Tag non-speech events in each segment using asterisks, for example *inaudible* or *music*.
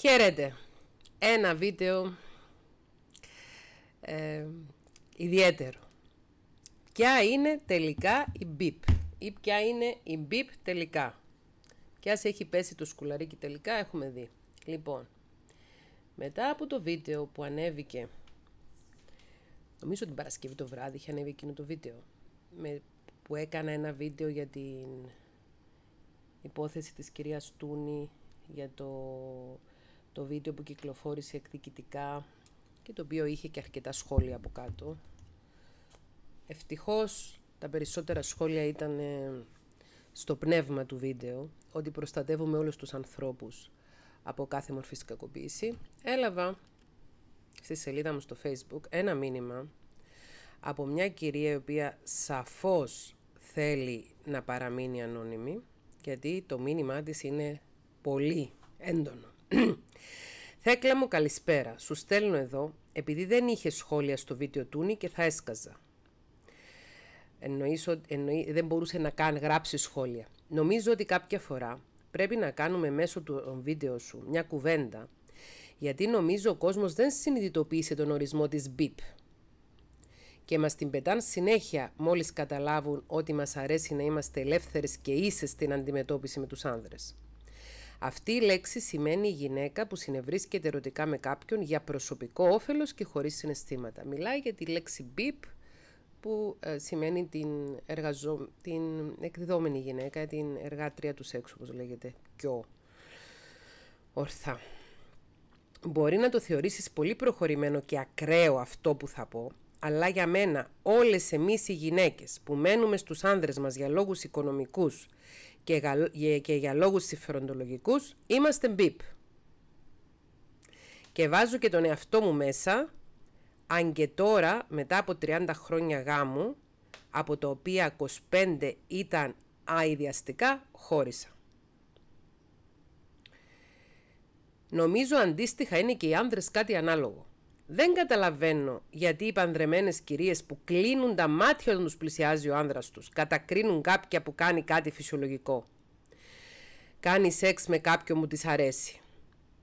Χαίρετε. Ένα βίντεο ε, ιδιαίτερο. Ποια είναι τελικά η μπιπ ή ποια είναι η μπιπ τελικά. Ποια έχει πέσει το σκουλαρίκι τελικά έχουμε δει. Λοιπόν, μετά από το βίντεο που ανέβηκε, νομίζω την Παρασκευή το βράδυ είχε ανέβει εκείνο το βίντεο, με, που έκανα ένα βίντεο για την υπόθεση της κυρίας Τούνη για το το βίντεο που κυκλοφόρησε εκδικητικά και το οποίο είχε και αρκετά σχόλια από κάτω. Ευτυχώς τα περισσότερα σχόλια ήταν ε, στο πνεύμα του βίντεο, ότι προστατεύουμε όλους τους ανθρώπους από κάθε μορφή κακοποίηση. Έλαβα στη σελίδα μου στο facebook ένα μήνυμα από μια κυρία η οποία σαφώς θέλει να παραμείνει ανώνυμη, γιατί το μήνυμά της είναι πολύ έντονο. Θέκλα μου καλησπέρα, σου στέλνω εδώ επειδή δεν είχε σχόλια στο βίντεο τούνη και θα έσκαζα. Εννοείς, δεν μπορούσε να κάνει γράψει σχόλια. Νομίζω ότι κάποια φορά πρέπει να κάνουμε μέσω του βίντεο σου μια κουβέντα γιατί νομίζω ο κόσμος δεν συνειδητοποίησε τον ορισμό της BIP και μας την πετάν συνέχεια μόλις καταλάβουν ότι μας αρέσει να είμαστε ελεύθερες και ίσες στην αντιμετώπιση με τους άνδρες. Αυτή η λέξη σημαίνει η γυναίκα που συνευρίσκεται ερωτικά με κάποιον για προσωπικό όφελος και χωρίς συναισθήματα. Μιλάει για τη λέξη BIP που ε, σημαίνει την, εργαζο... εκδιδόμενη γυναίκα, την εργάτρια του σεξου όπως λέγεται πιο ορθά. Μπορεί να το θεωρήσεις πολύ προχωρημένο και ακραίο αυτό που θα πω, αλλά για μένα όλες εμείς οι γυναίκες που μένουμε στους άνδρες μας για λόγους οικονομικούς και για λόγους συμφεροντολογικούς είμαστε μπιπ. Και βάζω και τον εαυτό μου μέσα, αν και τώρα μετά από 30 χρόνια γάμου, από τα οποία 25 ήταν αειδιαστικά, χώρισα. Νομίζω αντίστοιχα είναι και οι άνδρες κάτι ανάλογο. Δεν καταλαβαίνω γιατί οι παντρεμένε κυρίες που κλείνουν τα μάτια όταν τους πλησιάζει ο άνδρας τους κατακρίνουν κάποια που κάνει κάτι φυσιολογικό. Κάνει σεξ με κάποιον μου της αρέσει.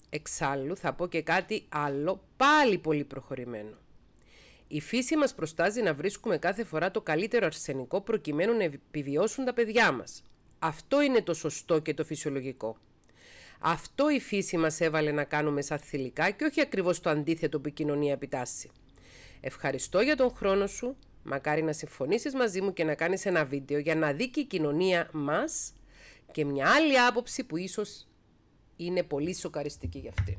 Εξάλλου θα πω και κάτι άλλο πάλι πολύ προχωρημένο. Η φύση μας προστάζει να βρίσκουμε κάθε φορά το καλύτερο αρσενικό προκειμένου να επιβιώσουν τα παιδιά μας. Αυτό είναι το σωστό και το φυσιολογικό. Αυτό η φύση μας έβαλε να κάνουμε σαν θηλυκά και όχι ακριβώς το αντίθετο που η κοινωνία επιτάσσει. Ευχαριστώ για τον χρόνο σου, μακάρι να συμφωνήσεις μαζί μου και να κάνεις ένα βίντεο για να δει και η κοινωνία μας και μια άλλη άποψη που ίσως είναι πολύ σοκαριστική για αυτήν.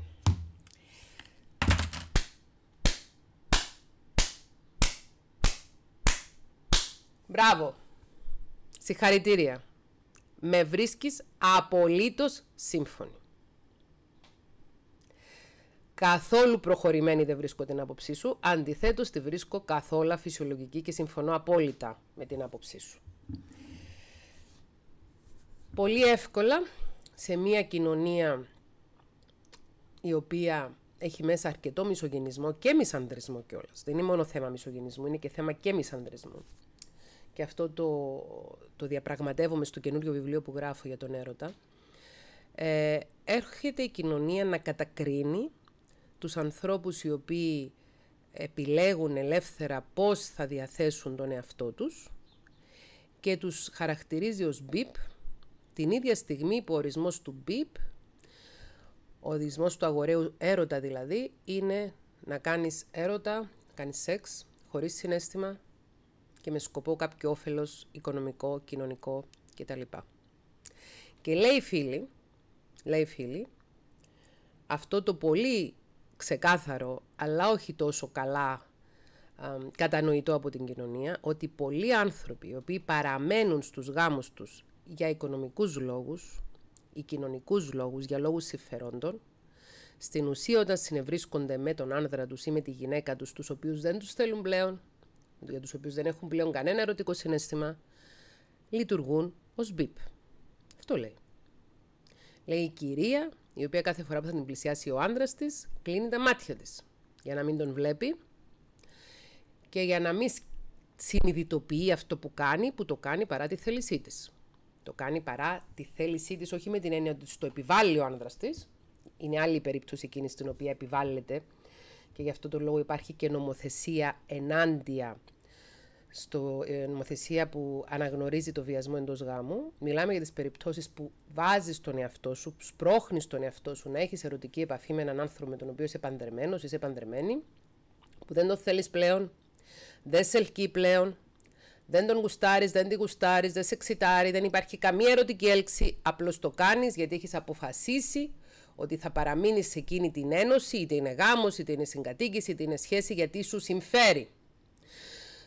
Μπράβο. Συγχαρητήρια με βρίσκεις απολύτως σύμφωνη. Καθόλου προχωρημένη δεν βρίσκω την άποψή σου, αντιθέτως τη βρίσκω καθόλου φυσιολογική και συμφωνώ απόλυτα με την άποψή σου. Πολύ εύκολα σε μια κοινωνία η οποία έχει μέσα αρκετό μισογενισμό και μισανδρισμό κιόλας. Δεν είναι μόνο θέμα μισογενισμού, είναι και θέμα και μισανδρισμού και αυτό το, το διαπραγματεύομαι στο καινούριο βιβλίο που γράφω για τον έρωτα, ε, έρχεται η κοινωνία να κατακρίνει τους ανθρώπους οι οποίοι επιλέγουν ελεύθερα πώς θα διαθέσουν τον εαυτό τους και τους χαρακτηρίζει ως μπιπ την ίδια στιγμή που ο ορισμός του μπιπ, ο ορισμός του αγοραίου έρωτα δηλαδή, είναι να κάνεις έρωτα, να κάνεις σεξ χωρίς συνέστημα, και με σκοπό κάποιο όφελος οικονομικό, κοινωνικό κτλ. Και λέει φίλοι, λέει φίλοι, αυτό το πολύ ξεκάθαρο, αλλά όχι τόσο καλά κατανοητό από την κοινωνία, ότι πολλοί άνθρωποι οι οποίοι παραμένουν στους γάμους τους για οικονομικούς λόγους ή κοινωνικούς λόγους, για λόγους συμφερόντων, στην ουσία όταν συνευρίσκονται με τον άνδρα τους ή με τη γυναίκα τους, τους οποίους δεν τους θέλουν πλέον, για τους οποίους δεν έχουν πλέον κανένα ερωτικό συνέστημα, λειτουργούν ως μπιπ. Αυτό λέει. Λέει η κυρία, η οποία κάθε φορά που θα την πλησιάσει ο άνδρας της, κλείνει τα μάτια της για να μην τον βλέπει και για να μην συνειδητοποιεί αυτό που κάνει, που το κάνει παρά τη θέλησή της. Το κάνει παρά τη θέλησή της, όχι με την έννοια ότι το επιβάλλει ο άντρα της. Είναι άλλη περίπτωση εκείνης στην οποία επιβάλλεται και γι' αυτό το λόγο υπάρχει και νομοθεσία ενάντια στο ε, νομοθεσία που αναγνωρίζει το βιασμό εντός γάμου. Μιλάμε για τις περιπτώσεις που βάζεις τον εαυτό σου, σπρώχνεις τον εαυτό σου να έχεις ερωτική επαφή με έναν άνθρωπο με τον οποίο είσαι παντρεμένος, είσαι παντρεμένη, που δεν το θέλεις πλέον, δεν σε ελκύει πλέον, δεν τον γουστάρεις, δεν τη γουστάρεις, δεν σε ξητάρει, δεν υπάρχει καμία ερωτική έλξη. Απλώς το κάνεις γιατί έχεις αποφασίσει ότι θα παραμείνεις σε εκείνη την ένωση, είτε είναι γάμος, είτε είναι συγκατοίκηση, είτε είναι σχέση, γιατί σου συμφέρει.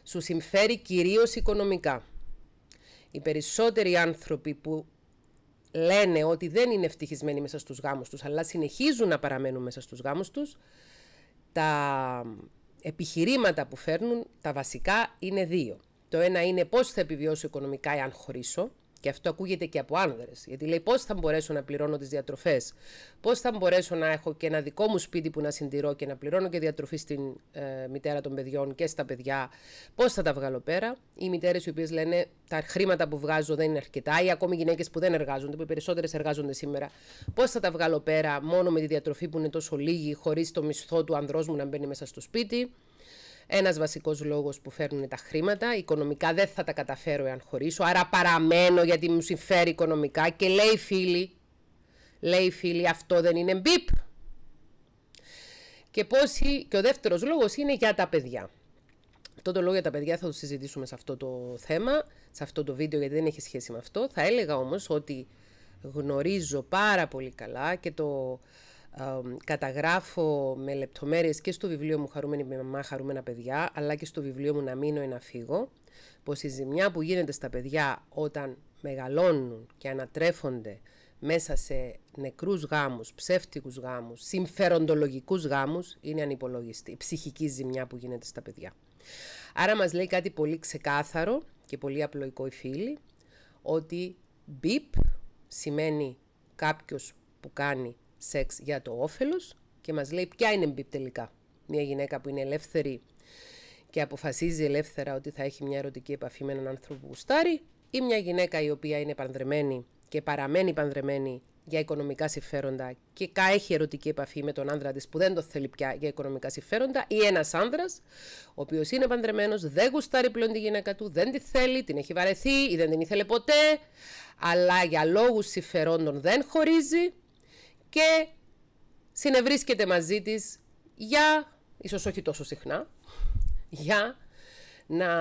Σου συμφέρει κυρίως οικονομικά. Οι περισσότεροι άνθρωποι που λένε ότι δεν είναι ευτυχισμένοι μέσα στους γάμους τους, αλλά συνεχίζουν να παραμένουν μέσα στους γάμους τους, τα επιχειρήματα που φέρνουν, τα βασικά, είναι δύο. Το ένα είναι πώς θα επιβιώσω οικονομικά εάν χωρίσω, και αυτό ακούγεται και από άνδρες. Γιατί λέει πώς θα μπορέσω να πληρώνω τις διατροφές, πώς θα μπορέσω να έχω και ένα δικό μου σπίτι που να συντηρώ και να πληρώνω και διατροφή στην ε, μητέρα των παιδιών και στα παιδιά, πώς θα τα βγάλω πέρα. Οι μητέρες οι οποίες λένε τα χρήματα που βγάζω δεν είναι αρκετά, ή ακόμη γυναίκες που δεν εργάζονται, που οι περισσότερες εργάζονται σήμερα, πώς θα τα βγάλω πέρα μόνο με τη διατροφή που είναι τόσο λίγη, χωρίς το μισθό του ανδρός μου να μπαίνει μέσα στο σπίτι. Ένας βασικός λόγος που φέρνουν τα χρήματα. Οικονομικά δεν θα τα καταφέρω εάν χωρίσω. Άρα παραμένω γιατί μου συμφέρει οικονομικά. Και λέει φίλοι, λέει φίλοι, αυτό δεν είναι μπίπ. Και, πόσοι, και ο δεύτερος λόγος είναι για τα παιδιά. Αυτό το λόγο για τα παιδιά θα το συζητήσουμε σε αυτό το θέμα, σε αυτό το βίντεο, γιατί δεν έχει σχέση με αυτό. Θα έλεγα όμως ότι γνωρίζω πάρα πολύ καλά και το καταγράφω με λεπτομέρειες και στο βιβλίο μου «Χαρούμενη μαμά, χαρούμενα παιδιά» αλλά και στο βιβλίο μου «Να μείνω ή να φύγω» πως η ζημιά που γίνεται στα παιδιά όταν μεγαλώνουν και ανατρέφονται μέσα σε νεκρούς γάμους, ψεύτικους γάμους, συμφεροντολογικούς γάμους είναι ανυπολογιστή, η ψυχική ζημιά που γίνεται στα παιδιά. Άρα μας λέει κάτι πολύ ξεκάθαρο και πολύ απλοϊκό η φίλη, ότι BEEP σημαίνει κάποιος που κάνει σεξ για το όφελος και μας λέει ποια είναι μπιπ τελικά. Μια γυναίκα που είναι ελεύθερη και αποφασίζει ελεύθερα ότι θα έχει μια ερωτική επαφή με έναν άνθρωπο που γουστάρει ή μια γυναίκα η οποία είναι πανδρεμένη και παραμένει πανδρεμένη για οικονομικά συμφέροντα και κα έχει ερωτική επαφή με τον άνδρα της που δεν το θέλει πια για οικονομικά συμφέροντα, ή ένας άνδρας, ο οποίος είναι πανδρεμένος, δεν γουστάρει πλέον τη γυναίκα του, δεν τη θέλει, την έχει βαρεθεί ή δεν την ήθελε ποτέ, αλλά για λόγους συμφερόντων δεν χωρίζει και συνευρίσκεται μαζί της για, ίσως όχι τόσο συχνά, για να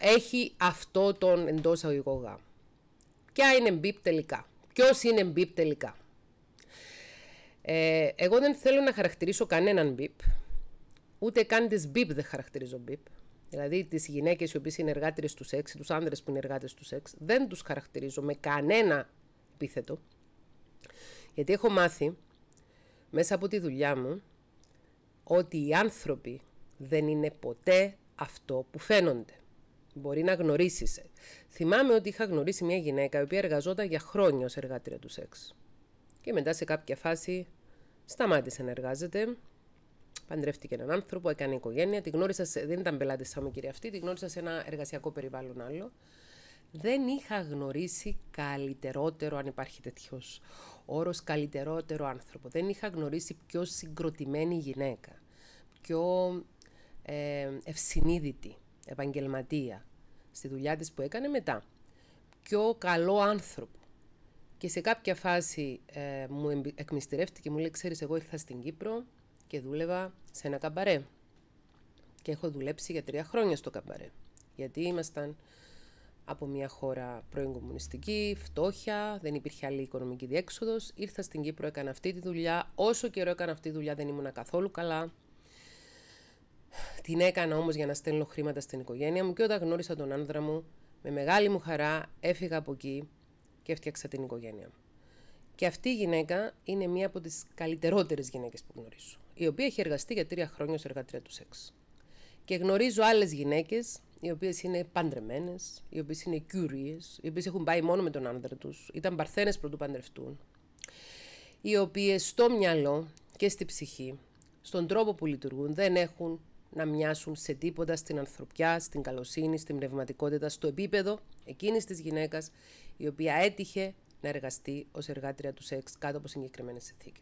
έχει αυτό τον εντός αγωγικό γάμο. Ποια είναι μπίπ τελικά. Ποιος είναι μπίπ τελικά. Ε, εγώ δεν θέλω να χαρακτηρίσω κανέναν μπίπ. Ούτε καν τις μπίπ δεν χαρακτηρίζω μπίπ. Δηλαδή τις γυναίκες οι οποίες είναι εργάτερες του σεξ, τους άνδρες που είναι εργάτες τους σεξ, δεν τους χαρακτηρίζω με κανένα επίθετο. Γιατί έχω μάθει μέσα από τη δουλειά μου ότι οι άνθρωποι δεν είναι ποτέ αυτό που φαίνονται. Μπορεί να γνωρίσεις. Θυμάμαι ότι είχα γνωρίσει μια γυναίκα η οποία εργαζόταν για χρόνια ως εργάτρια του σεξ. Και μετά σε κάποια φάση σταμάτησε να εργάζεται. Παντρεύτηκε έναν άνθρωπο, έκανε οικογένεια. Τη γνώρισα, δεν ήταν πελάτης σαν μου κυρία αυτή, τη γνώρισα σε ένα εργασιακό περιβάλλον άλλο δεν είχα γνωρίσει καλύτερότερο, αν υπάρχει τέτοιος όρος, καλύτερότερο άνθρωπο. Δεν είχα γνωρίσει πιο συγκροτημένη γυναίκα, πιο ε, ευσυνείδητη, επαγγελματία στη δουλειά της που έκανε μετά. Πιο καλό άνθρωπο. Και σε κάποια φάση ε, μου εκμυστηρεύτηκε και μου λέει, ξέρεις, εγώ ήρθα στην Κύπρο και δούλευα σε ένα καμπαρέ. Και έχω δουλέψει για τρία χρόνια στο καμπαρέ. Γιατί ήμασταν από μια χώρα πρώην κομμουνιστική, φτώχεια, δεν υπήρχε άλλη οικονομική διέξοδος. Ήρθα στην Κύπρο, έκανα αυτή τη δουλειά. Όσο καιρό έκανα αυτή τη δουλειά δεν ήμουνα καθόλου καλά. Την έκανα όμως για να στέλνω χρήματα στην οικογένεια μου και όταν γνώρισα τον άνδρα μου, με μεγάλη μου χαρά έφυγα από εκεί και έφτιαξα την οικογένεια μου. Και αυτή η γυναίκα είναι μία από τις καλύτερότερες γυναίκες που γνωρίζω, η οποία έχει εργαστεί για τρία χρόνια ως εργατρία του σεξ. Και γνωρίζω άλλες γυναίκες, οι οποίες είναι παντρεμένες, οι οποίες είναι κιούριε, οι οποίες έχουν πάει μόνο με τον άντρα τους, ήταν παρθένες πρωτού παντρευτούν, οι οποίες στο μυαλό και στη ψυχή, στον τρόπο που λειτουργούν, δεν έχουν να μοιάσουν σε τίποτα στην ανθρωπιά, στην καλοσύνη, στην πνευματικότητα, στο επίπεδο εκείνης της γυναίκας η οποία έτυχε να εργαστεί ως εργάτρια του σεξ κάτω από συγκεκριμένες συνθήκες.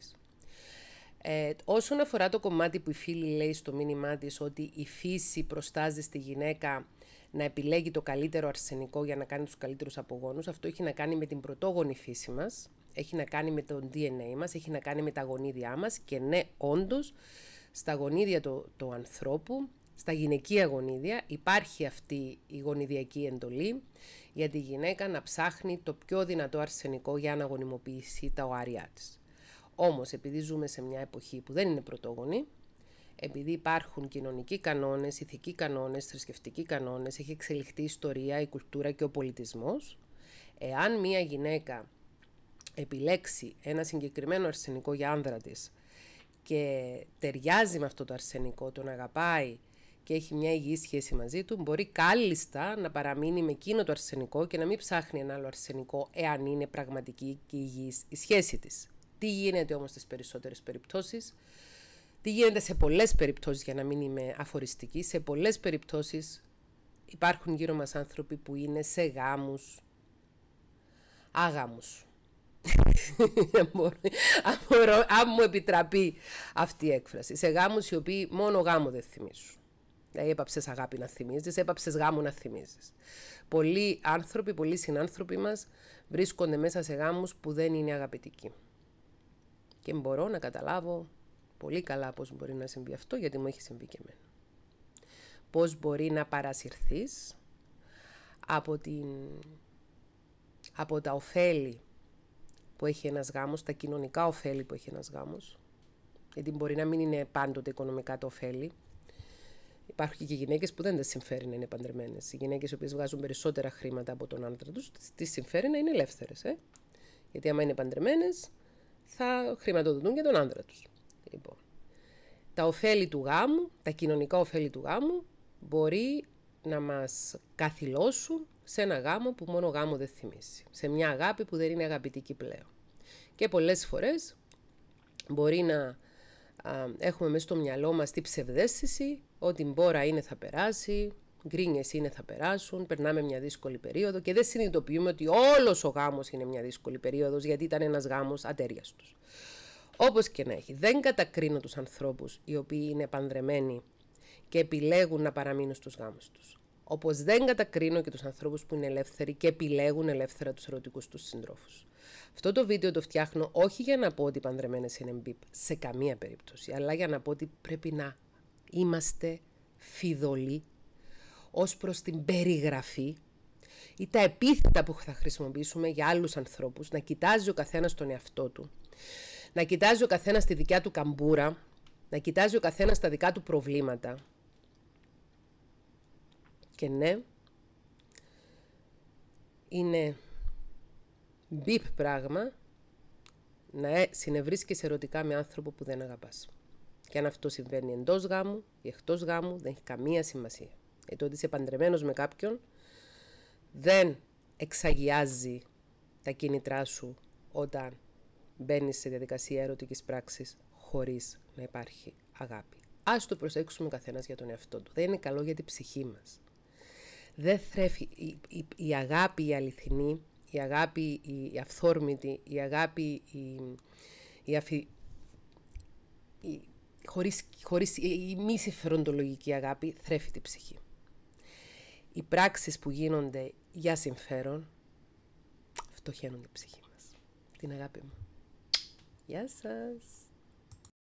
Ε, όσον αφορά το κομμάτι που η φίλη λέει στο μήνυμά της ότι η φύση προστάζει στη γυναίκα να επιλέγει το καλύτερο αρσενικό για να κάνει τους καλύτερους απογόνους, αυτό έχει να κάνει με την πρωτόγονη φύση μας, έχει να κάνει με το DNA μας, έχει να κάνει με τα γονίδια μας και ναι, όντως, στα γονίδια του το ανθρώπου, στα γυναικεία γονίδια, υπάρχει αυτή η γονιδιακή εντολή για τη γυναίκα να ψάχνει το πιο δυνατό αρσενικό για να γονιμοποιήσει τα οάρια της. Όμως επειδή ζούμε σε μια εποχή που δεν είναι πρωτόγονη, επειδή υπάρχουν κοινωνικοί κανόνες, ηθικοί κανόνες, θρησκευτικοί κανόνες, έχει εξελιχθεί η ιστορία, η κουλτούρα και ο πολιτισμός, εάν μια γυναίκα επιλέξει ένα συγκεκριμένο αρσενικό για άνδρα της και ταιριάζει με αυτό το αρσενικό, τον αγαπάει και έχει μια υγιή σχέση μαζί του, μπορεί κάλλιστα να παραμείνει με εκείνο το αρσενικό και να μην ψάχνει ένα άλλο αρσενικό εάν είναι πραγματική και υγιής η σχέση της. Τι γίνεται όμως στις περισσότερες περιπτώσεις. Τι γίνεται σε πολλές περιπτώσεις, για να μην είμαι αφοριστική, σε πολλές περιπτώσεις υπάρχουν γύρω μας άνθρωποι που είναι σε γάμους, άγαμους. *laughs* Αν μου επιτραπεί αυτή η έκφραση. Σε γάμους οι οποίοι μόνο γάμο δεν θυμίζουν. Δηλαδή έπαψες αγάπη να θυμίζεις, έπαψες γάμο να θυμίζεις. Πολλοί άνθρωποι, πολλοί συνάνθρωποι μας βρίσκονται μέσα σε γάμους που δεν είναι αγαπητικοί. Και μπορώ να καταλάβω πολύ καλά πώς μπορεί να συμβεί αυτό, γιατί μου έχει συμβεί και εμένα. Πώς μπορεί να παρασυρθείς από, την, από τα ωφέλη που έχει ένας γάμος, τα κοινωνικά ωφέλη που έχει ένας γάμος, γιατί μπορεί να μην είναι πάντοτε οικονομικά το ωφέλη. Υπάρχουν και γυναίκες που δεν τα συμφέρει να είναι παντρεμένες. Οι γυναίκες οι οποίες βγάζουν περισσότερα χρήματα από τον άντρα τους, τις συμφέρει να είναι ελεύθερες. Ε? Γιατί άμα είναι παντρεμένες, θα χρηματοδοτούν και τον άντρα τους. Λοιπόν, τα ωφέλη του γάμου, τα κοινωνικά ωφέλη του γάμου μπορεί να μας καθυλώσουν σε ένα γάμο που μόνο γάμο δεν θυμίσει. Σε μια αγάπη που δεν είναι αγαπητική πλέον. Και πολλές φορές μπορεί να έχουμε μέσα στο μυαλό μας τη ψευδέστηση ότι μπόρα είναι θα περάσει, γκρίνιες είναι θα περάσουν, περνάμε μια δύσκολη περίοδο και δεν συνειδητοποιούμε ότι όλος ο γάμος είναι μια δύσκολη περίοδος γιατί ήταν ένας γάμος τους. Όπως και να έχει, δεν κατακρίνω τους ανθρώπους οι οποίοι είναι πανδρεμένοι και επιλέγουν να παραμείνουν στους γάμους τους. Όπως δεν κατακρίνω και τους ανθρώπους που είναι ελεύθεροι και επιλέγουν ελεύθερα τους ερωτικούς τους συντρόφους. Αυτό το βίντεο το φτιάχνω όχι για να πω ότι οι παντρεμένε είναι μπίπ σε καμία περίπτωση, αλλά για να πω ότι πρέπει να είμαστε φιδωλοί ως προς την περιγραφή ή τα επίθετα που θα χρησιμοποιήσουμε για άλλους ανθρώπους, να κοιτάζει ο καθένας τον εαυτό του, να κοιτάζει ο καθένας τη δικιά του καμπούρα, να κοιτάζει ο καθένας τα δικά του προβλήματα. Και ναι, είναι μπιπ πράγμα να ε, συνευρίσκεις ερωτικά με άνθρωπο που δεν αγαπάς. Και αν αυτό συμβαίνει εντός γάμου ή εκτός γάμου, δεν έχει καμία σημασία. Ε, το ότι είσαι παντρεμένος με κάποιον δεν εξαγιάζει τα κίνητρά σου όταν μπαίνεις σε διαδικασία ερωτικής πράξης χωρίς να υπάρχει αγάπη. Ας το προσέξουμε ο καθένας για τον εαυτό του. Δεν είναι καλό για την ψυχή μας. Δεν θρέφει η, αγάπη η αληθινή, η αγάπη η, η αυθόρμητη, η αγάπη η, χωρίς, χωρίς η μη συμφεροντολογική αγάπη θρέφει την ψυχή οι πράξεις που γίνονται για συμφέρον φτωχαίνουν την ψυχή μας. Την αγάπη μου. Γεια σας.